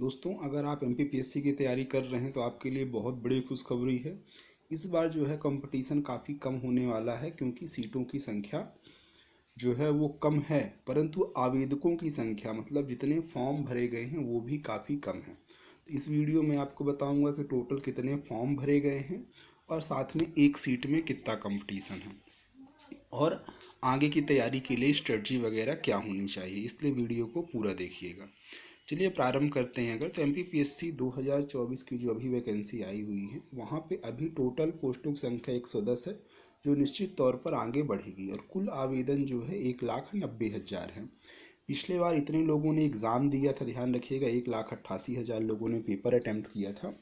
दोस्तों अगर आप एम की तैयारी कर रहे हैं तो आपके लिए बहुत बड़ी खुशखबरी है इस बार जो है कंपटीशन काफ़ी कम होने वाला है क्योंकि सीटों की संख्या जो है वो कम है परंतु आवेदकों की संख्या मतलब जितने फॉर्म भरे गए हैं वो भी काफ़ी कम है तो इस वीडियो में आपको बताऊंगा कि टोटल कितने फॉर्म भरे गए हैं और साथ में एक सीट में कितना कंपटीशन है और आगे की तैयारी के लिए स्ट्रेटजी वगैरह क्या होनी चाहिए इसलिए वीडियो को पूरा देखिएगा चलिए प्रारंभ करते हैं अगर तो M P P S C दो हज़ार चौबीस की जो अभी वैकेंसी आई हुई है वहाँ पे अभी टोटल पोस्टों की संख्या एक सौ दस है जो निश्चित तौर पर आगे बढ़ेगी और कुल आवेदन जो है एक लाख नब्बे हज़ार है पिछले बार इतने लोगों ने एग्ज़ाम दिया था ध्यान रखिएगा एक लाख अट्ठासी हज़ार लोगों ने पेपर अटैम्प्ट किया था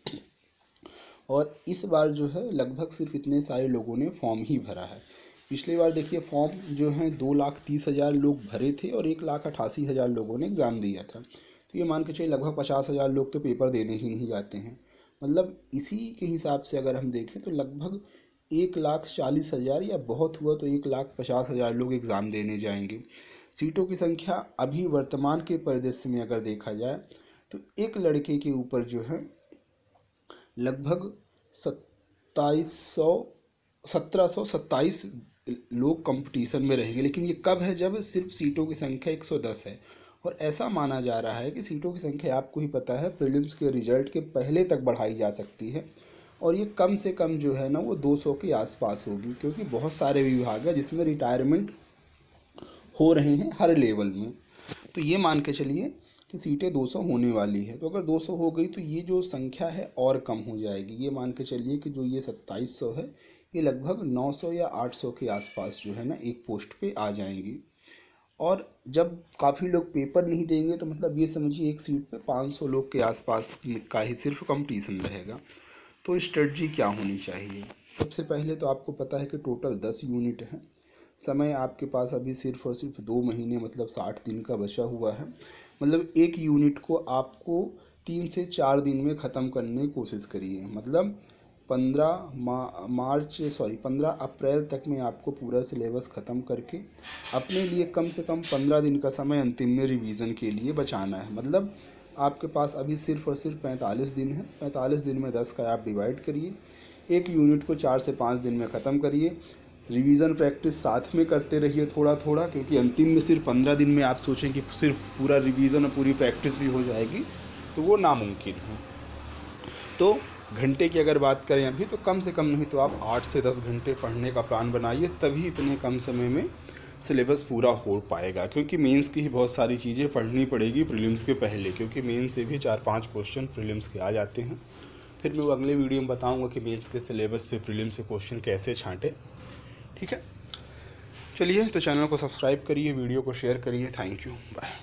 और इस बार जो है लगभग सिर्फ इतने सारे लोगों ने फॉर्म ही भरा है पिछले बार देखिए फॉर्म जो है दो लाख तीस हज़ार लोग भरे थे और एक लाख अट्ठासी हज़ार लोगों ने एग्ज़ाम दिया था तो ये मान के चलिए लगभग पचास हज़ार लोग तो पेपर देने ही नहीं जाते हैं मतलब इसी के हिसाब से अगर हम देखें तो लगभग एक लाख चालीस हज़ार या बहुत हुआ तो एक लाख पचास हज़ार लोग एग्ज़ाम देने जाएंगे सीटों की संख्या अभी वर्तमान के परिदृश्य में अगर देखा जाए तो एक लड़के के ऊपर जो है लगभग सत्ताईस सौ सत्रह सौ सत्ताईस लोग कंपटीशन में रहेंगे लेकिन ये कब है जब सिर्फ सीटों की संख्या एक सौ दस है और ऐसा माना जा रहा है कि सीटों की संख्या आपको ही पता है प्रीलिम्स के रिजल्ट के पहले तक बढ़ाई जा सकती है और ये कम से कम जो है ना वो 200 के आसपास होगी क्योंकि बहुत सारे विभाग है जिसमें रिटायरमेंट हो रहे हैं हर लेवल में तो ये मान के चलिए कि सीटें 200 होने वाली है तो अगर 200 हो गई तो ये जो संख्या है और कम हो जाएगी ये मान के चलिए कि जो ये 2700 है ये लगभग 900 या 800 के आसपास जो है ना एक पोस्ट पे आ जाएंगी और जब काफ़ी लोग पेपर नहीं देंगे तो मतलब ये समझिए एक सीट पे 500 लोग के आसपास का ही सिर्फ कंपटीशन रहेगा तो स्ट्रेटजी क्या होनी चाहिए सबसे पहले तो आपको पता है कि टोटल दस यूनिट हैं समय आपके पास अभी सिर्फ और सिर्फ दो महीने मतलब साठ दिन का बचा हुआ है मतलब एक यूनिट को आपको तीन से चार दिन में ख़त्म करने की कोशिश करिए मतलब पंद्रह मा, मार्च सॉरी पंद्रह अप्रैल तक में आपको पूरा सिलेबस ख़त्म करके अपने लिए कम से कम पंद्रह दिन का समय अंतिम में रिवीजन के लिए बचाना है मतलब आपके पास अभी सिर्फ और सिर्फ पैंतालीस दिन है पैंतालीस दिन में दस का आप डिवाइड करिए एक यूनिट को चार से पाँच दिन में ख़त्म करिए रिवीजन प्रैक्टिस साथ में करते रहिए थोड़ा थोड़ा क्योंकि अंतिम में सिर्फ पंद्रह दिन में आप सोचें कि सिर्फ पूरा रिवीजन और पूरी प्रैक्टिस भी हो जाएगी तो वो नामुमकिन है तो घंटे की अगर बात करें अभी तो कम से कम नहीं तो आप आठ से दस घंटे पढ़ने का प्लान बनाइए तभी इतने कम समय में सिलेबस पूरा हो पाएगा क्योंकि मेंस की ही बहुत सारी चीज़ें पढ़नी पड़ेगी प्रीलिम्स के पहले क्योंकि मेंस से भी चार पांच क्वेश्चन प्रीलिम्स के आ जाते हैं फिर मैं वो अगले वीडियो में बताऊंगा कि मेंस के सिलेबस से प्रीलिम्स से क्वेश्चन कैसे छांटे ठीक है चलिए तो चैनल को सब्सक्राइब करिए वीडियो को शेयर करिए थैंक यू बाय